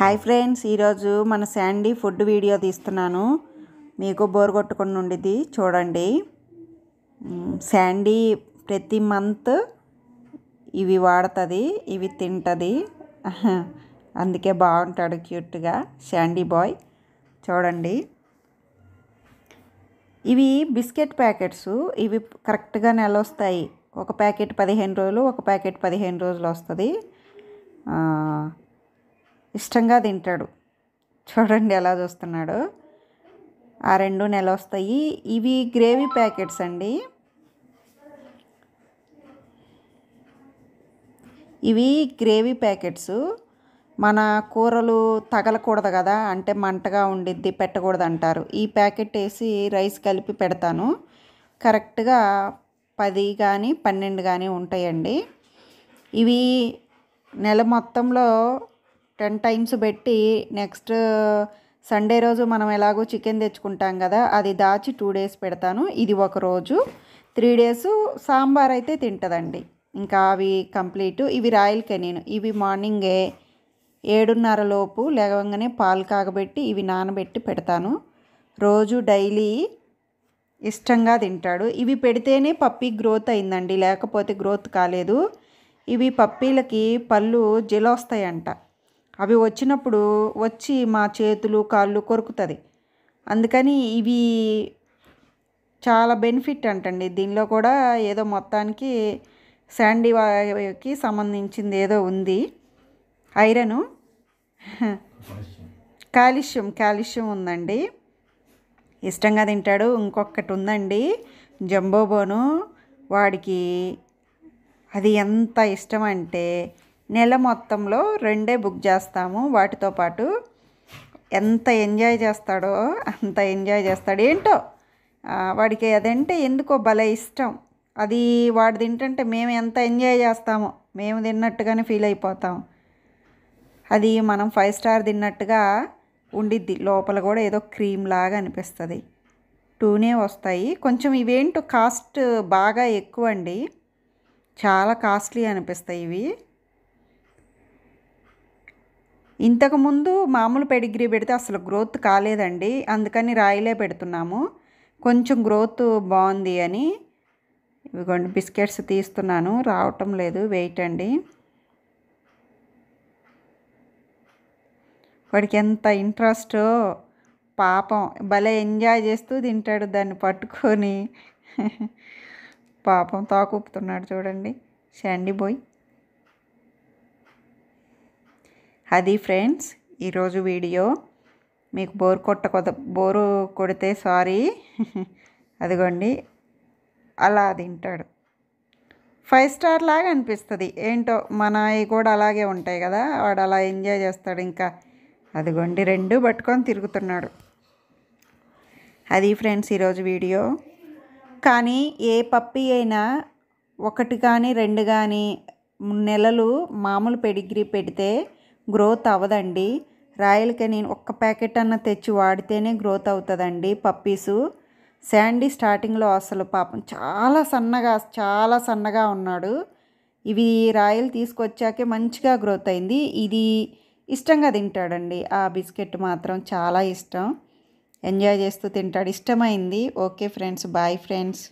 hi friends ఈరోజు మన Sandy food video తీస్తున్నాను మీకు బోర్ కొట్టుకుని ఉండిద్ది చూడండి శాండీ ప్రతి మంత్ ఇవి వాడుతుంది ఇవి తింటుంది అందుకే బాగుంటాడు క్యూట్గా శాండీ బాయ్ చూడండి ఇవి బిస్కెట్ ప్యాకెట్స్ ఇవి కరెక్ట్గా నెల వస్తాయి ఒక ప్యాకెట్ పదిహేను రోజులు ఒక ప్యాకెట్ పదిహేను రోజులు వస్తుంది ఇష్టంగా తింటాడు చూడండి ఎలా చూస్తున్నాడు ఆ రెండు నెల వస్తాయి ఇవి గ్రేవీ ప్యాకెట్స్ అండి ఇవి గ్రేవీ ప్యాకెట్స్ మన కూరలు తగలకూడదు కదా అంటే మంటగా ఉండిద్ది పెట్టకూడదు అంటారు ఈ ప్యాకెట్ వేసి రైస్ కలిపి పెడతాను కరెక్ట్గా పది కానీ పన్నెండు కానీ ఉంటాయండి ఇవి నెల మొత్తంలో టెన్ టైమ్స్ పెట్టి నెక్స్ట్ సండే రోజు మనం ఎలాగో చికెన్ తెచ్చుకుంటాం కదా అది దాచి టూ డేస్ పెడతాను ఇది ఒక రోజు త్రీ డేస్ సాంబార్ అయితే తింటుందండి ఇంకా అవి కంప్లీట్ ఇవి రాయల్ కెనీన్ ఇవి మార్నింగే ఏడున్నర లోపు లేవంగానే పాలు కాగబెట్టి ఇవి నానబెట్టి పెడతాను రోజు డైలీ ఇష్టంగా తింటాడు ఇవి పెడితేనే పప్పి గ్రోత్ అయిందండి లేకపోతే గ్రోత్ కాలేదు ఇవి పప్పీలకి పళ్ళు జిలొస్తాయంట అవి వచ్చినప్పుడు వచ్చి మా చేతులు కాళ్ళు కొరుకుతుంది అందుకని ఇవి చాలా బెనిఫిట్ అంటండి దీనిలో కూడా ఏదో మొత్తానికి శాండీకి సంబంధించింది ఏదో ఉంది ఐరను కాలుష్యం కాలుష్యం ఉందండి ఇష్టంగా తింటాడు ఇంకొకటి ఉందండి జంబోబోను వాడికి అది ఎంత ఇష్టం అంటే నెల మొత్తంలో రెండే బుక్ చేస్తాము వాటితో పాటు ఎంత ఎంజాయ్ చేస్తాడో అంత ఎంజాయ్ చేస్తాడు ఏంటో వాడికి అదంటే ఎందుకో భలే ఇష్టం అది వాడు తింటంటే మేము ఎంత ఎంజాయ్ చేస్తామో మేము తిన్నట్టుగానే ఫీల్ అయిపోతాం అది మనం ఫైవ్ స్టార్ తిన్నట్టుగా ఉండిద్ది లోపల కూడా ఏదో క్రీమ్ లాగా అనిపిస్తుంది టూనే వస్తాయి కొంచెం ఇవేంటో కాస్ట్ బాగా ఎక్కువ అండి చాలా కాస్ట్లీ అనిపిస్తాయి ఇవి ఇంతకుముందు మామూలు పెడిగ్రీ పెడితే అసలు గ్రోత్ కాలేదండి అందుకని రాయిలే పెడుతున్నాము కొంచెం గ్రోత్ బాగుంది అని ఇవిగోండి బిస్కెట్స్ తీస్తున్నాను రావటం లేదు వెయిట్ అండి వాడికి ఎంత ఇంట్రెస్ట్ పాపం భలే ఎంజాయ్ చేస్తూ తింటాడు దాన్ని పట్టుకొని పాపం తాకుపుతున్నాడు చూడండి శాండీ బోయ్ అది ఫ్రెండ్స్ ఈరోజు వీడియో మీకు బోర్ కొట్ట బోరు కొడితే సారీ అదిగోండి అలా తింటాడు ఫైవ్ స్టార్ లాగా అనిపిస్తుంది ఏంటో మన అవి కూడా అలాగే ఉంటాయి కదా వాడు అలా ఎంజాయ్ చేస్తాడు ఇంకా అదిగోండి రెండు పట్టుకొని తిరుగుతున్నాడు అది ఫ్రెండ్స్ ఈరోజు వీడియో కానీ ఏ పప్పి అయినా ఒకటి కానీ రెండు కానీ నెలలు మామూలు పెడిగ్రీ పెడితే గ్రోత్ అవ్వదండి రాయలకి నేను ఒక్క ప్యాకెట్ అన్న తెచ్చి వాడితేనే గ్రోత్ అవుతుందండి పప్పీసు శాండీ స్టార్టింగ్లో అసలు పాపం చాలా సన్నగా చాలా సన్నగా ఉన్నాడు ఇవి రాయలు తీసుకొచ్చాకే మంచిగా గ్రోత్ అయింది ఇది ఇష్టంగా తింటాడండి ఆ బిస్కెట్ మాత్రం చాలా ఇష్టం ఎంజాయ్ చేస్తూ తింటాడు ఇష్టమైంది ఓకే ఫ్రెండ్స్ బాయ్ ఫ్రెండ్స్